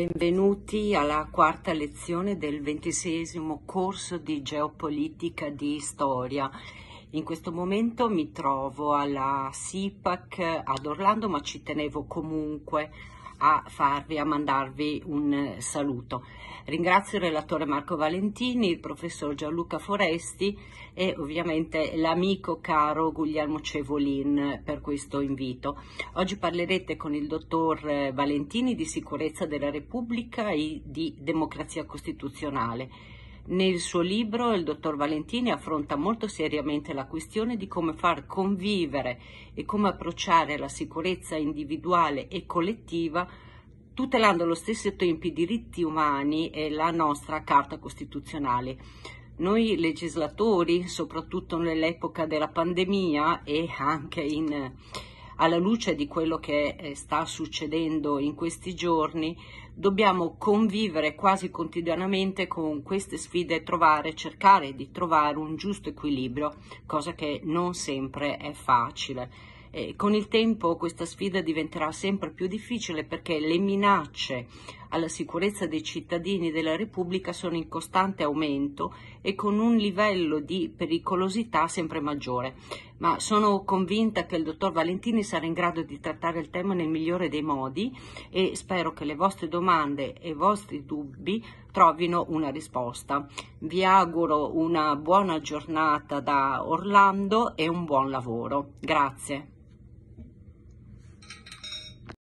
Benvenuti alla quarta lezione del ventisesimo corso di geopolitica di storia. In questo momento mi trovo alla SIPAC ad Orlando, ma ci tenevo comunque a farvi, a mandarvi un eh, saluto. Ringrazio il relatore Marco Valentini, il professor Gianluca Foresti e ovviamente l'amico caro Guglielmo Cevolin per questo invito. Oggi parlerete con il dottor eh, Valentini di sicurezza della Repubblica e di democrazia costituzionale. Nel suo libro il dottor Valentini affronta molto seriamente la questione di come far convivere e come approcciare la sicurezza individuale e collettiva tutelando allo stesso tempo i diritti umani e la nostra Carta Costituzionale. Noi legislatori, soprattutto nell'epoca della pandemia e anche in alla luce di quello che eh, sta succedendo in questi giorni, dobbiamo convivere quasi quotidianamente con queste sfide e trovare, cercare di trovare un giusto equilibrio, cosa che non sempre è facile. Eh, con il tempo questa sfida diventerà sempre più difficile perché le minacce alla sicurezza dei cittadini della Repubblica sono in costante aumento e con un livello di pericolosità sempre maggiore. Ma sono convinta che il dottor Valentini sarà in grado di trattare il tema nel migliore dei modi e spero che le vostre domande e i vostri dubbi trovino una risposta. Vi auguro una buona giornata da Orlando e un buon lavoro. Grazie.